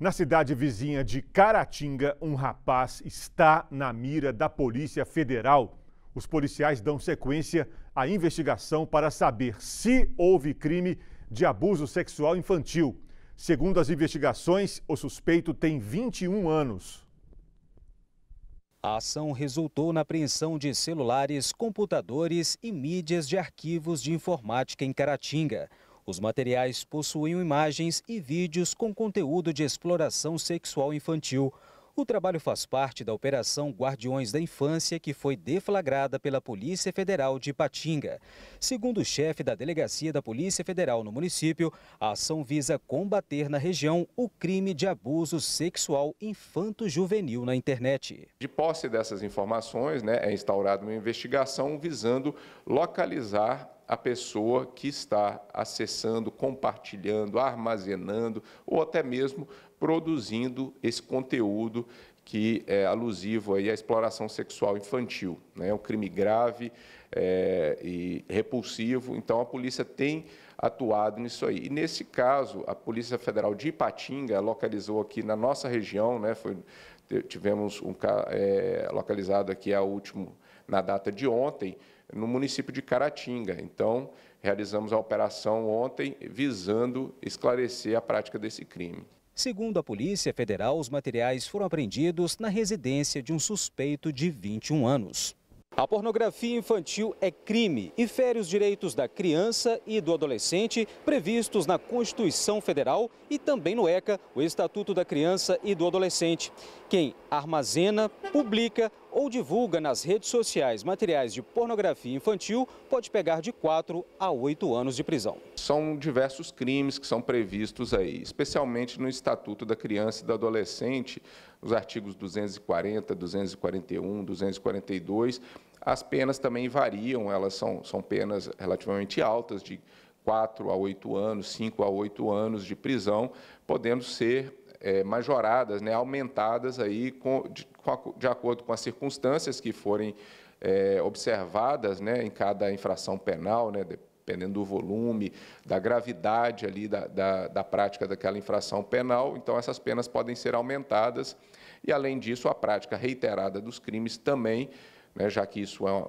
Na cidade vizinha de Caratinga, um rapaz está na mira da Polícia Federal. Os policiais dão sequência à investigação para saber se houve crime de abuso sexual infantil. Segundo as investigações, o suspeito tem 21 anos. A ação resultou na apreensão de celulares, computadores e mídias de arquivos de informática em Caratinga. Os materiais possuíam imagens e vídeos com conteúdo de exploração sexual infantil. O trabalho faz parte da Operação Guardiões da Infância, que foi deflagrada pela Polícia Federal de Patinga. Segundo o chefe da delegacia da Polícia Federal no município, a ação visa combater na região o crime de abuso sexual infanto-juvenil na internet. De posse dessas informações, né, é instaurada uma investigação visando localizar a pessoa que está acessando, compartilhando, armazenando ou até mesmo produzindo esse conteúdo que é alusivo aí à exploração sexual infantil. Né? É um crime grave é, e repulsivo, então a polícia tem atuado nisso aí. E nesse caso, a Polícia Federal de Ipatinga localizou aqui na nossa região, né? Foi, tivemos um é, localizado aqui a último na data de ontem, no município de Caratinga. Então, realizamos a operação ontem visando esclarecer a prática desse crime. Segundo a Polícia Federal, os materiais foram apreendidos na residência de um suspeito de 21 anos. A pornografia infantil é crime e fere os direitos da criança e do adolescente previstos na Constituição Federal e também no ECA, o Estatuto da Criança e do Adolescente. Quem armazena, publica ou divulga nas redes sociais materiais de pornografia infantil pode pegar de 4 a 8 anos de prisão. São diversos crimes que são previstos aí, especialmente no Estatuto da Criança e do Adolescente, os artigos 240, 241, 242. As penas também variam, elas são, são penas relativamente altas, de 4 a 8 anos, 5 a 8 anos de prisão, podendo ser é, majoradas, né, aumentadas aí com, de, com a, de, acordo com as circunstâncias que forem é, observadas né, em cada infração penal, né, dependendo do volume, da gravidade ali da, da, da prática daquela infração penal. Então, essas penas podem ser aumentadas. E, além disso, a prática reiterada dos crimes também né, já que isso é,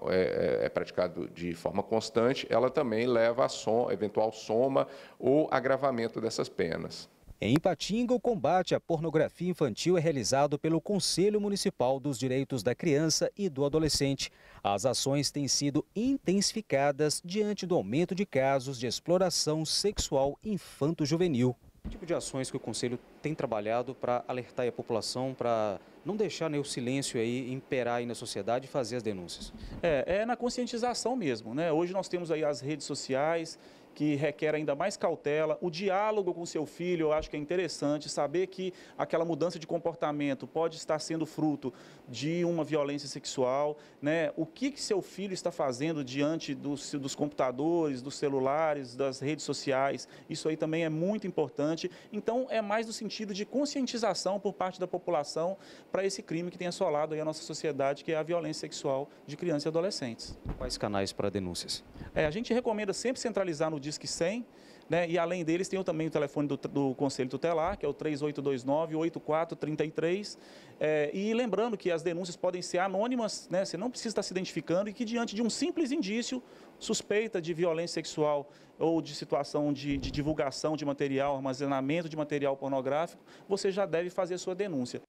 é, é, praticado de forma constante, ela também leva a som, eventual soma ou agravamento dessas penas. Em Ipatinga, o combate à pornografia infantil é realizado pelo Conselho Municipal dos Direitos da Criança e do Adolescente. As ações têm sido intensificadas diante do aumento de casos de exploração sexual infanto-juvenil. Que tipo de ações que o Conselho tem trabalhado para alertar a população, para não deixar né, o silêncio aí imperar aí na sociedade e fazer as denúncias? É, é na conscientização mesmo. Né? Hoje nós temos aí as redes sociais, que requer ainda mais cautela. O diálogo com seu filho, eu acho que é interessante saber que aquela mudança de comportamento pode estar sendo fruto de uma violência sexual, né? O que, que seu filho está fazendo diante dos, dos computadores, dos celulares, das redes sociais? Isso aí também é muito importante. Então, é mais no sentido de conscientização por parte da população para esse crime que tem assolado a nossa sociedade, que é a violência sexual de crianças e adolescentes. Quais canais para denúncias? É, a gente recomenda sempre centralizar no Disque 100, né? E além deles tem também o telefone do, do Conselho Tutelar, que é o 3829-8433. É, e lembrando que as denúncias podem ser anônimas, né? Você não precisa estar se identificando e que diante de um simples indício, suspeita de violência sexual ou de situação de, de divulgação de material, armazenamento de material pornográfico, você já deve fazer sua denúncia.